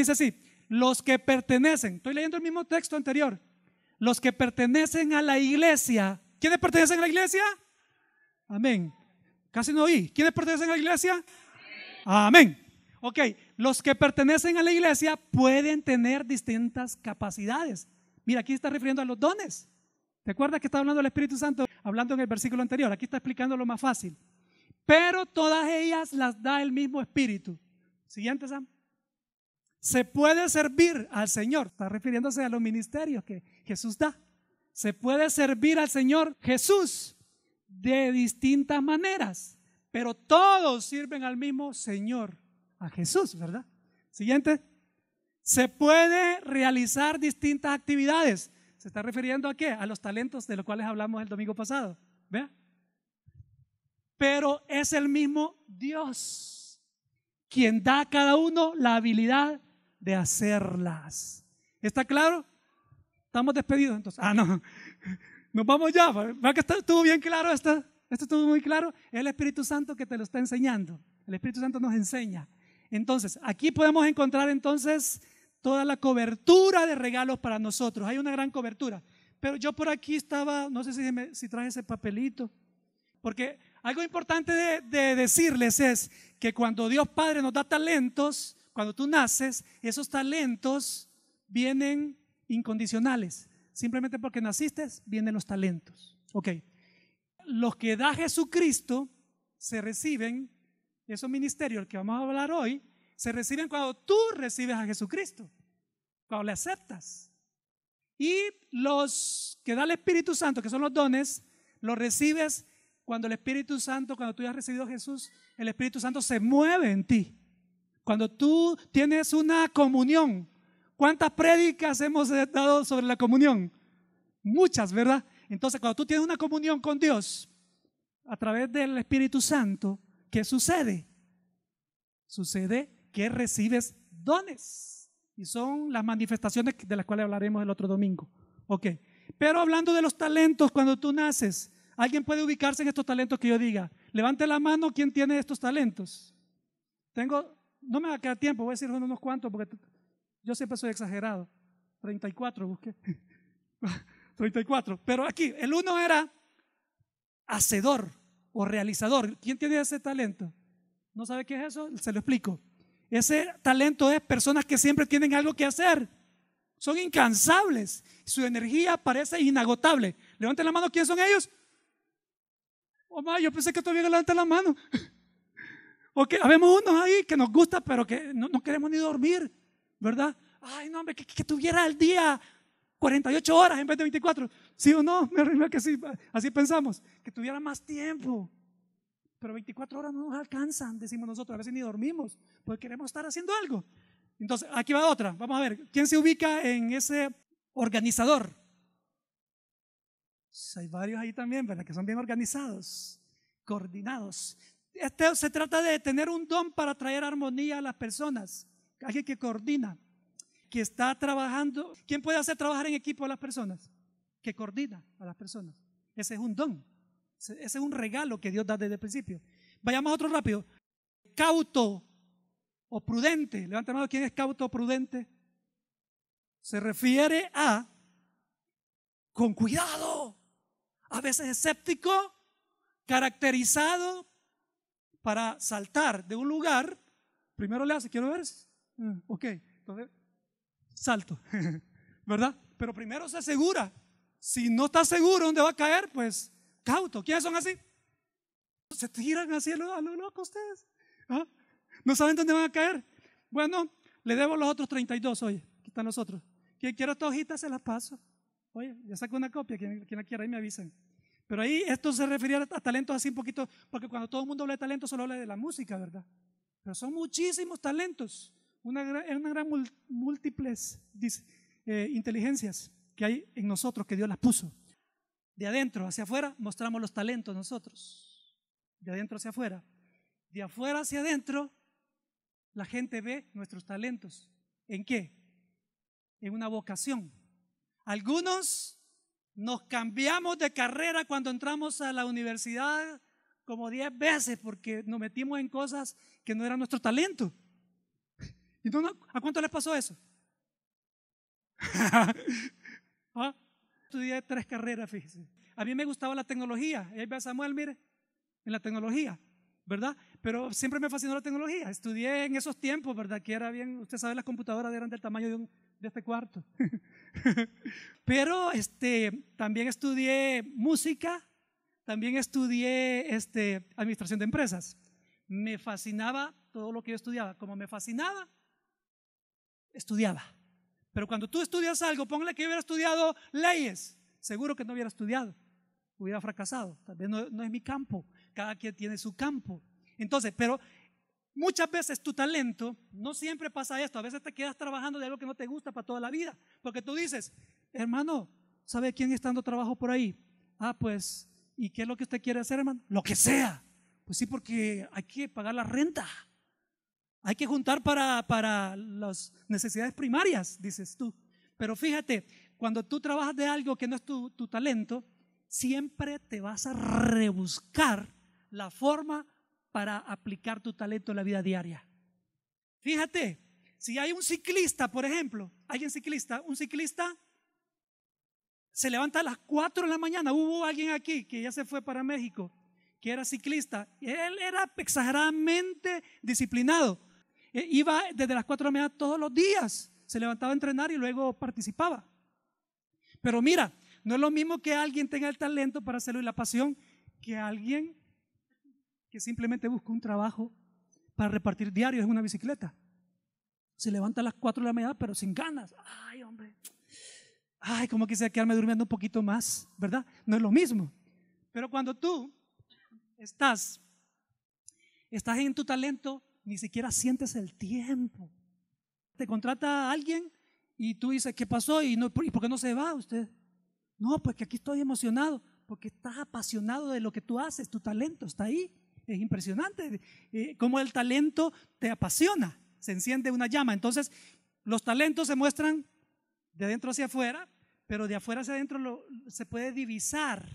dice así, los que pertenecen, estoy leyendo el mismo texto anterior, los que pertenecen a la iglesia, ¿quiénes pertenecen a la iglesia? Amén. Casi no oí, ¿quiénes pertenecen a la iglesia? Amén. Ok, los que pertenecen a la iglesia pueden tener distintas capacidades. Mira, aquí está refiriendo a los dones. ¿Te acuerdas que estaba hablando el Espíritu Santo? Hablando en el versículo anterior. Aquí está explicando lo más fácil. Pero todas ellas las da el mismo Espíritu. Siguiente, Sam. Se puede servir al Señor, está refiriéndose a los ministerios que Jesús da. Se puede servir al Señor Jesús de distintas maneras, pero todos sirven al mismo Señor, a Jesús, ¿verdad? Siguiente. Se puede realizar distintas actividades. ¿Se está refiriendo a qué? A los talentos de los cuales hablamos el domingo pasado. ¿Vea? Pero es el mismo Dios quien da a cada uno la habilidad de hacerlas. ¿Está claro? Estamos despedidos entonces. Ah, no. Nos vamos ya. ¿Va que estuvo bien claro esto? ¿Esto estuvo muy claro? Es el Espíritu Santo que te lo está enseñando. El Espíritu Santo nos enseña. Entonces, aquí podemos encontrar entonces toda la cobertura de regalos para nosotros. Hay una gran cobertura. Pero yo por aquí estaba, no sé si, me, si traje ese papelito, porque algo importante de, decirles es que cuando Dios Padre nos da talentos, cuando tú naces, esos talentos vienen incondicionales. Simplemente porque naciste, vienen los talentos. Ok. Los que da Jesucristo se reciben, esos ministerios que vamos a hablar hoy, se reciben cuando tú recibes a Jesucristo, cuando le aceptas. Y los que da el Espíritu Santo, que son los dones, los recibes cuando el Espíritu Santo, cuando tú ya has recibido a Jesús, el Espíritu Santo se mueve en ti. Cuando tú tienes una comunión, ¿cuántas prédicas hemos dado sobre la comunión? Muchas, ¿verdad? Entonces, cuando tú tienes una comunión con Dios a través del Espíritu Santo, ¿qué sucede? Sucede que recibes dones y son las manifestaciones de las cuales hablaremos el otro domingo. Ok, pero hablando de los talentos, cuando tú naces, ¿alguien puede ubicarse en estos talentos que yo diga? Levante la mano, ¿quién tiene estos talentos? Tengo no me va a quedar tiempo, voy a decir unos cuantos porque yo siempre soy exagerado. 34 busqué. 34. Pero aquí, el uno era hacedor o realizador. ¿Quién tiene ese talento? ¿No sabe qué es eso? Se lo explico. Ese talento es personas que siempre tienen algo que hacer. Son incansables. Su energía parece inagotable. Levanten la mano, ¿quién son ellos? Oh, yo pensé que todavía levantan la mano. Porque habemos unos ahí que nos gusta, pero que no, queremos ni dormir, ¿verdad? Ay, no, hombre, que, tuviera al día 48 horas en vez de 24. ¿Sí o no? Me que sí, así pensamos. Que tuviera más tiempo. Pero 24 horas no nos alcanzan, decimos nosotros. A veces ni dormimos, porque queremos estar haciendo algo. Entonces, aquí va otra. Vamos a ver, ¿quién se ubica en ese organizador? Pues hay varios ahí también, ¿verdad? Que son bien organizados, coordinados. Este se trata de tener un don para traer armonía a las personas. Alguien que coordina, que está trabajando. ¿Quién puede hacer trabajar en equipo a las personas? Que coordina a las personas. Ese es un don. Ese es un regalo que Dios da desde el principio. Vayamos a otro rápido. Cauto o prudente. Levanta la mano, ¿quién es cauto o prudente? Se refiere a con cuidado, a veces escéptico, caracterizado para saltar de un lugar, primero le hace, quiero ver, mm. ok, entonces salto, ¿verdad? Pero primero se asegura, si no está seguro dónde va a caer, pues cauto, ¿quiénes son así? Se tiran así a lo, locos ustedes, ¿ah? ¿no saben dónde van a caer? Bueno, le debo los otros 32, oye, aquí están los otros. Quien quiere esta hojita se la paso. Oye, ya saco una copia, quien, quien la quiera ahí me avisan. Pero ahí esto se refería a talentos así un poquito, porque cuando todo el mundo habla de talentos solo habla de la música, ¿verdad? Pero son muchísimos talentos, una una gran múltiples eh, inteligencias que hay en nosotros, que Dios las puso. De adentro hacia afuera mostramos los talentos nosotros. De adentro hacia afuera. De afuera hacia adentro la gente ve nuestros talentos. ¿En qué? En una vocación. Algunos nos cambiamos de carrera cuando entramos a la universidad como 10 veces porque nos metimos en cosas que no eran nuestro talento. ¿Y ¿A cuánto les pasó eso? Ah, estudié tres carreras, fíjense. A mí me gustaba la tecnología. Ahí ve Samuel, mire, en la tecnología, ¿verdad? Pero siempre me fascinó la tecnología. Estudié en esos tiempos, ¿verdad? Que era bien, usted sabe, las computadoras eran del tamaño de un, de este cuarto. Pero este, también estudié música, también estudié este, administración de empresas. Me fascinaba todo lo que yo estudiaba. Como me fascinaba, estudiaba. Pero cuando tú estudias algo, póngale que hubiera estudiado leyes, seguro que no hubiera estudiado, hubiera fracasado. Tal vez no es mi campo, cada quien tiene su campo. Entonces, pero Muchas veces tu talento, no siempre pasa esto, a veces te quedas trabajando de algo que no te gusta para toda la vida, porque tú dices, hermano, ¿sabe quién está dando trabajo por ahí? Ah, pues, ¿y qué es lo que usted quiere hacer, hermano? Lo que sea. Pues sí, porque hay que pagar la renta. Hay que juntar para, las necesidades primarias, dices tú. Pero fíjate, cuando tú trabajas de algo que no es tu, tu talento, siempre te vas a rebuscar la forma para aplicar tu talento en la vida diaria. Fíjate, si hay un ciclista, por ejemplo, alguien ciclista, un ciclista se levanta a las 4 de la mañana. Hubo alguien aquí que ya se fue para México, que era ciclista. Y él era exageradamente disciplinado. E iba desde las 4 de la mañana todos los días. Se levantaba a entrenar y luego participaba. Pero mira, no es lo mismo que alguien tenga el talento para hacerlo y la pasión que alguien que simplemente busca un trabajo para repartir diarios en una bicicleta. Se levanta a las 4 de la mañana, pero sin ganas. Ay, hombre. Ay, como quisiera quedarme durmiendo un poquito más, ¿verdad? No es lo mismo. Pero cuando tú estás, estás en tu talento, ni siquiera sientes el tiempo. Te contrata alguien y tú dices, ¿qué pasó? ¿Y, no, ¿y por qué no se va usted? No, porque pues aquí estoy emocionado, porque estás apasionado de lo que tú haces, tu talento está ahí. Es impresionante eh, cómo el talento te apasiona, se enciende una llama. Entonces, los talentos se muestran de adentro hacia afuera, pero de afuera hacia adentro se puede divisar.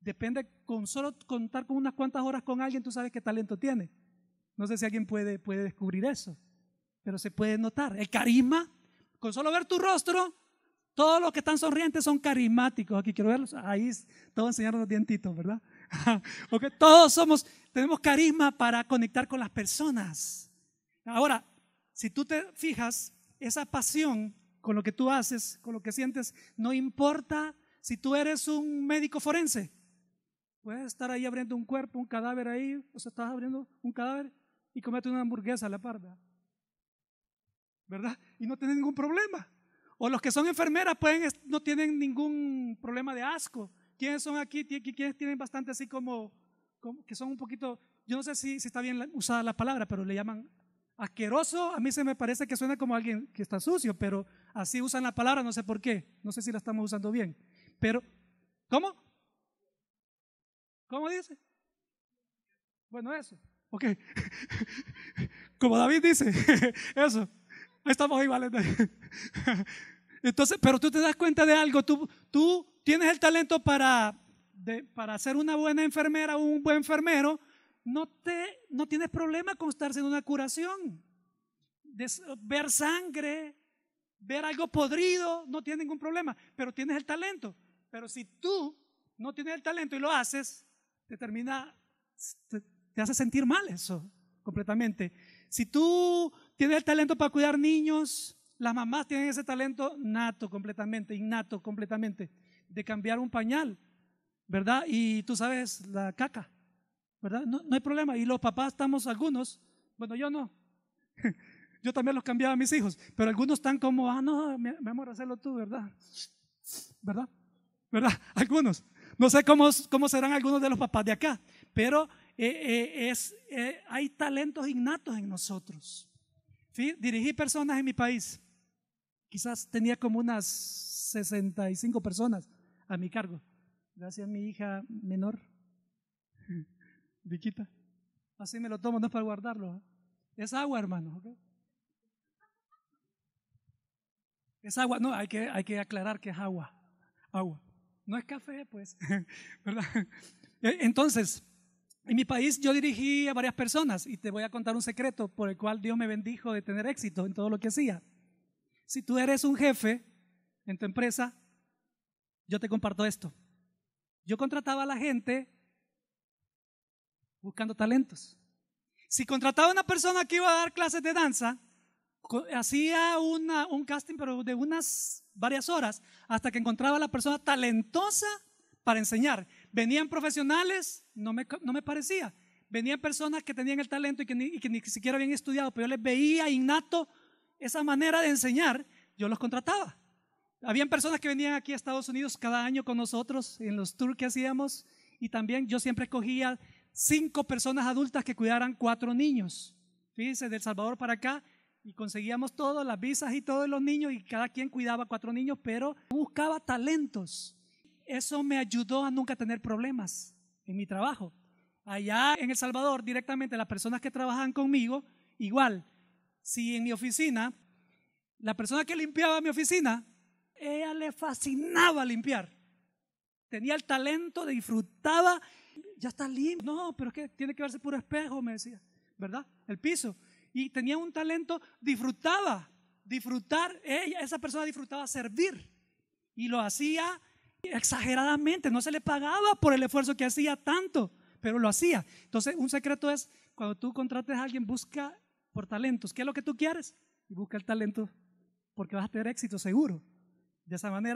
Depende con solo contar con unas cuantas horas con alguien, tú sabes qué talento tiene. No sé si alguien puede, puede descubrir eso, pero se puede notar. El carisma, con solo ver tu rostro, todos los que están sonrientes son carismáticos. Aquí quiero verlos. Ahí todos enseñar los dientitos, ¿verdad? Porque todos somos, tenemos carisma para conectar con las personas. Ahora, si tú te fijas, esa pasión con lo que tú haces, con lo que sientes, no importa si tú eres un médico forense. Puedes estar ahí abriendo un cuerpo, un cadáver ahí, o sea, estás abriendo un cadáver y comete una hamburguesa a la parda, ¿verdad? Y no tienes ningún problema. O los que son enfermeras pueden, no tienen ningún problema de asco. ¿Quiénes son aquí? ¿Quiénes tienen bastante así como, que son un poquito, yo no sé si, si, está bien usada la palabra, pero le llaman asqueroso? A mí se me parece que suena como alguien que está sucio, pero así usan la palabra, no sé por qué, no sé si la estamos usando bien. Pero, ¿cómo? ¿Cómo dice? Bueno, eso. Ok. Como David dice, eso. Estamos ahí, Entonces, pero tú te das cuenta de algo, tú, tú tienes el talento para, para ser una buena enfermera o un buen enfermero, no, te, no tienes problema con estar en una curación. ver sangre, ver algo podrido, no tienes ningún problema, pero tienes el talento. Pero si tú no tienes el talento y lo haces, te termina, te hace sentir mal eso completamente. Si tú tiene el talento para cuidar niños. Las mamás tienen ese talento nato completamente, innato completamente, de cambiar un pañal, ¿verdad? Y tú sabes, la caca, ¿verdad? No, hay problema. Y los papás estamos algunos, bueno, yo no. Yo también los cambiaba a mis hijos, pero algunos están como, ah, no, me amo hacerlo tú, ¿verdad? ¿Verdad? ¿Verdad? Algunos. No sé cómo, cómo serán algunos de los papás de acá, pero eh, eh, es, eh, hay talentos innatos en nosotros. Dirigí personas en mi país. Quizás tenía como unas 65 personas a mi cargo. Gracias a mi hija menor, Viquita. Así me lo tomo, no es para guardarlo. ¿eh? Es agua, hermano. Es agua, no, hay que, hay que aclarar que es agua. Agua. No es café, pues. ¿Verdad? E, entonces, en mi país yo dirigí a varias personas y te voy a contar un secreto por el cual Dios me bendijo de tener éxito en todo lo que hacía. Si tú eres un jefe en tu empresa, yo te comparto esto. Yo contrataba a la gente buscando talentos. Si contrataba a una persona que iba a dar clases de danza, hacía un casting pero de unas varias horas hasta que encontraba a la persona talentosa para enseñar. Venían profesionales, no me, parecía. Venían personas que tenían el talento y que, ni, siquiera habían estudiado, pero yo les veía innato esa manera de enseñar, yo los contrataba. Habían personas que venían aquí a Estados Unidos cada año con nosotros en los tours que hacíamos y también yo siempre escogía cinco personas adultas que cuidaran cuatro niños. Fíjense, del Salvador para acá y conseguíamos todas las visas y todos los niños y cada quien cuidaba cuatro niños, pero buscaba talentos eso me ayudó a nunca tener problemas en mi trabajo. Allá en El Salvador, directamente las personas que trabajan conmigo, igual, si en mi oficina, la persona que limpiaba mi oficina, ella le fascinaba limpiar. Tenía el talento, disfrutaba, ya está limpio. No, pero es que tiene que verse puro espejo, me decía, ¿verdad? El piso. Y tenía un talento, disfrutaba, disfrutar, ella, esa persona disfrutaba servir. Y lo hacía exageradamente, no se le pagaba por el esfuerzo que hacía tanto, pero lo hacía. Entonces, un secreto es, cuando tú contrates a alguien, busca por talentos, ¿qué es lo que tú quieres? Y busca el talento, porque vas a tener éxito seguro. De esa manera